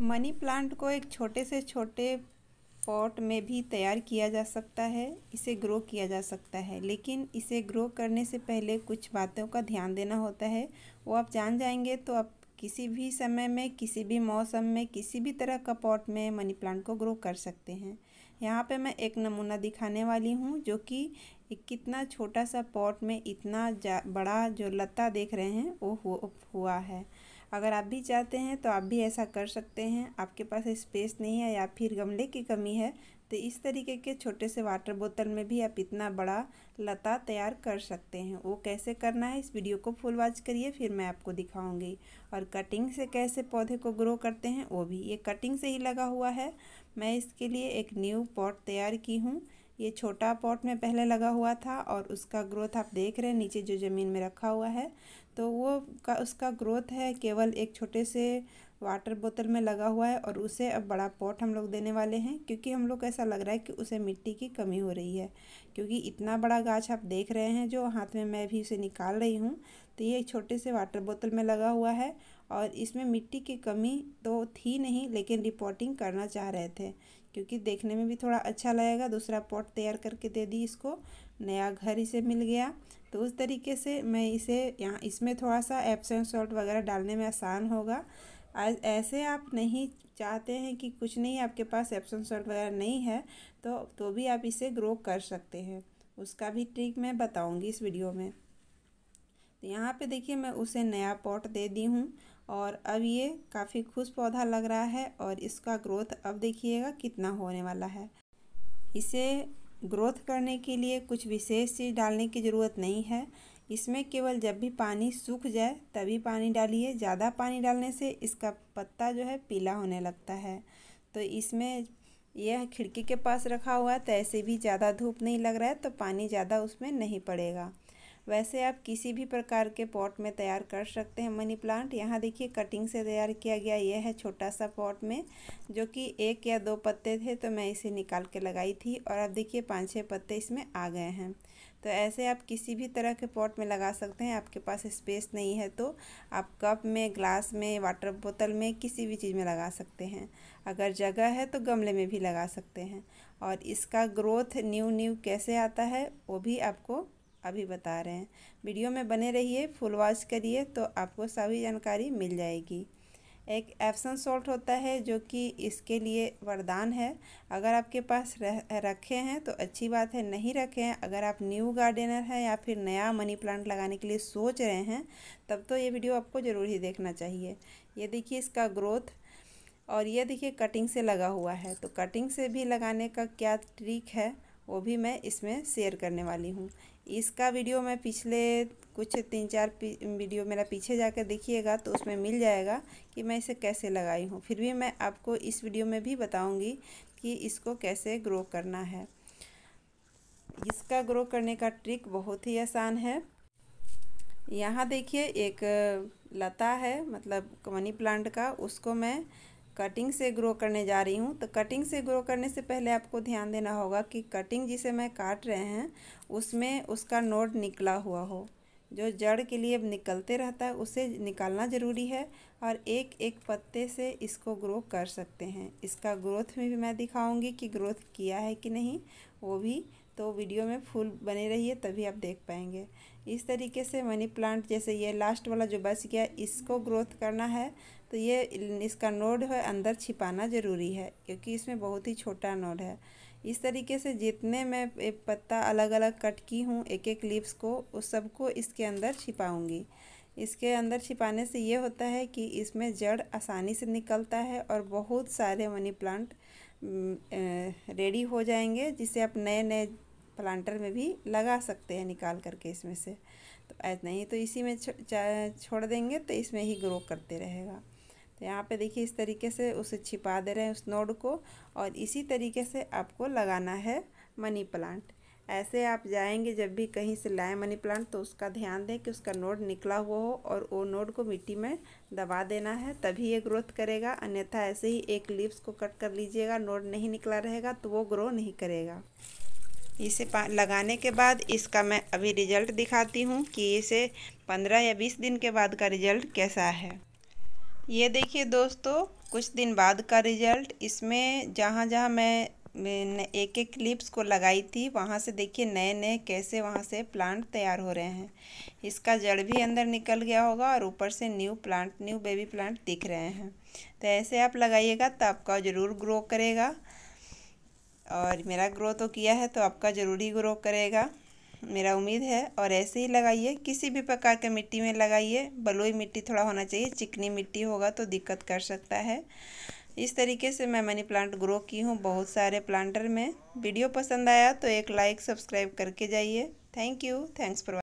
money plant को एक छोटे से छोटे पॉट में भी तैयार किया जा सकता है इसे ग्रो किया जा सकता है लेकिन इसे ग्रो करने से पहले कुछ बातों का ध्यान देना होता है वो आप जान जाएंगे तो आप किसी भी समय में किसी भी मौसम में किसी भी तरह का पॉट में मनी प्लांट को ग्रो कर सकते हैं यहाँ पे मैं एक नमूना दिखाने वाली हूँ जो कि कितना छोटा सा पॉट में इतना बड़ा जो लता देख रहे हैं वो हुआ है अगर आप भी चाहते हैं तो आप भी ऐसा कर सकते हैं आपके पास स्पेस नहीं है या फिर गमले की कमी है तो इस तरीके के छोटे से वाटर बोतल में भी आप इतना बड़ा लता तैयार कर सकते हैं वो कैसे करना है इस वीडियो को फुल वॉच करिए फिर मैं आपको दिखाऊंगी और कटिंग से कैसे पौधे को ग्रो करते हैं वो भी ये कटिंग से ही लगा हुआ है मैं इसके लिए एक न्यू पॉट तैयार की हूँ ये छोटा पॉट में पहले लगा हुआ था और उसका ग्रोथ आप देख रहे हैं नीचे जो ज़मीन में रखा हुआ है तो वो का उसका ग्रोथ है केवल एक छोटे से वाटर बोतल में लगा हुआ है और उसे अब बड़ा पॉट हम लोग देने वाले हैं क्योंकि हम लोग ऐसा लग रहा है कि उसे मिट्टी की कमी हो रही है क्योंकि इतना बड़ा गाछ आप देख रहे हैं जो हाथ में मैं भी उसे निकाल रही हूँ तो ये एक छोटे से वाटर बोतल में लगा हुआ है और इसमें मिट्टी की कमी तो थी नहीं लेकिन रिपोर्टिंग करना चाह रहे थे क्योंकि देखने में भी थोड़ा अच्छा लगेगा दूसरा पॉट तैयार करके दे दी इसको नया घर इसे मिल गया तो उस तरीके से मैं इसे यहाँ इसमें थोड़ा सा एप्सन सॉल्ट वगैरह डालने में आसान होगा ऐसे आप नहीं चाहते हैं कि कुछ नहीं आपके पास एप्सन सॉल्ट वगैरह नहीं है तो तो भी आप इसे ग्रो कर सकते हैं उसका भी ट्रिक मैं बताऊंगी इस वीडियो में तो यहाँ पे देखिए मैं उसे नया पॉट दे दी हूँ और अब ये काफ़ी खुश पौधा लग रहा है और इसका ग्रोथ अब देखिएगा कितना होने वाला है इसे ग्रोथ करने के लिए कुछ विशेष चीज़ डालने की ज़रूरत नहीं है इसमें केवल जब भी पानी सूख जाए तभी पानी डालिए ज़्यादा पानी डालने से इसका पत्ता जो है पीला होने लगता है तो इसमें यह खिड़की के पास रखा हुआ है तो ऐसे भी ज़्यादा धूप नहीं लग रहा है तो पानी ज़्यादा उसमें नहीं पड़ेगा वैसे आप किसी भी प्रकार के पॉट में तैयार कर सकते हैं मनी प्लांट यहाँ देखिए कटिंग से तैयार किया गया यह है छोटा सा पॉट में जो कि एक या दो पत्ते थे तो मैं इसे निकाल के लगाई थी और अब देखिए पाँच छः पत्ते इसमें आ गए हैं तो ऐसे आप किसी भी तरह के पॉट में लगा सकते हैं आपके पास स्पेस नहीं है तो आप कप में ग्लास में वाटर बोतल में किसी भी चीज़ में लगा सकते हैं अगर जगह है तो गमले में भी लगा सकते हैं और इसका ग्रोथ न्यू न्यू कैसे आता है वो भी आपको अभी बता रहे हैं वीडियो में बने रहिए फुल वॉच करिए तो आपको सभी जानकारी मिल जाएगी एक एप्सन सॉल्ट होता है जो कि इसके लिए वरदान है अगर आपके पास रह, रखे हैं तो अच्छी बात है नहीं रखे हैं अगर आप न्यू गार्डनर हैं या फिर नया मनी प्लांट लगाने के लिए सोच रहे हैं तब तो ये वीडियो आपको ज़रूर ही देखना चाहिए ये देखिए इसका ग्रोथ और ये देखिए कटिंग से लगा हुआ है तो कटिंग से भी लगाने का क्या ट्रिक है वो भी मैं इसमें शेयर करने वाली हूँ इसका वीडियो मैं पिछले कुछ तीन चार वीडियो मेरा पीछे जाकर देखिएगा तो उसमें मिल जाएगा कि मैं इसे कैसे लगाई हूँ फिर भी मैं आपको इस वीडियो में भी बताऊँगी कि इसको कैसे ग्रो करना है इसका ग्रो करने का ट्रिक बहुत ही आसान है यहाँ देखिए एक लता है मतलब मनी प्लांट का उसको मैं कटिंग से ग्रो करने जा रही हूँ तो कटिंग से ग्रो करने से पहले आपको ध्यान देना होगा कि कटिंग जिसे मैं काट रहे हैं उसमें उसका नोड निकला हुआ हो जो जड़ के लिए निकलते रहता है उसे निकालना ज़रूरी है और एक एक पत्ते से इसको ग्रो कर सकते हैं इसका ग्रोथ में भी मैं दिखाऊंगी कि ग्रोथ किया है कि नहीं वो भी तो वीडियो में फूल बने रहिए तभी आप देख पाएंगे इस तरीके से मनी प्लांट जैसे ये लास्ट वाला जो बच गया इसको ग्रोथ करना है तो ये इसका नोड है अंदर छिपाना ज़रूरी है क्योंकि इसमें बहुत ही छोटा नोड है इस तरीके से जितने मैं पत्ता अलग अलग कट की हूँ एक एक लिप्स को उस सबको इसके अंदर छिपाऊँगी इसके अंदर छिपाने से ये होता है कि इसमें जड़ आसानी से निकलता है और बहुत सारे मनी प्लांट रेडी हो जाएंगे जिसे आप नए नए प्लांटर में भी लगा सकते हैं निकाल करके इसमें से तो ऐसा नहीं तो इसी में छो, छोड़ देंगे तो इसमें ही ग्रो करते रहेगा तो यहाँ पे देखिए इस तरीके से उसे छिपा दे रहे हैं उस नोड को और इसी तरीके से आपको लगाना है मनी प्लांट ऐसे आप जाएंगे जब भी कहीं से लाएं मनी प्लांट तो उसका ध्यान दें कि उसका नोड निकला हुआ हो और वो नोड को मिट्टी में दबा देना है तभी ये ग्रोथ करेगा अन्यथा ऐसे ही एक लीव्स को कट कर लीजिएगा नोड नहीं निकला रहेगा तो वो ग्रो नहीं करेगा इसे लगाने के बाद इसका मैं अभी रिज़ल्ट दिखाती हूँ कि इसे 15 या 20 दिन के बाद का रिज़ल्ट कैसा है ये देखिए दोस्तों कुछ दिन बाद का रिज़ल्ट इसमें जहाँ जहाँ मैं एक एक क्लिप्स को लगाई थी वहाँ से देखिए नए नए कैसे वहाँ से प्लांट तैयार हो रहे हैं इसका जड़ भी अंदर निकल गया होगा और ऊपर से new plant new baby plant दिख रहे हैं तो ऐसे आप लगाइएगा तो आपका ज़रूर ग्रो करेगा और मेरा ग्रो तो किया है तो आपका ज़रूरी ग्रो करेगा मेरा उम्मीद है और ऐसे ही लगाइए किसी भी प्रकार के मिट्टी में लगाइए बलुई मिट्टी थोड़ा होना चाहिए चिकनी मिट्टी होगा तो दिक्कत कर सकता है इस तरीके से मैं मनी प्लांट ग्रो की हूँ बहुत सारे प्लांटर में वीडियो पसंद आया तो एक लाइक सब्सक्राइब करके जाइए थैंक यू थैंक्स फॉर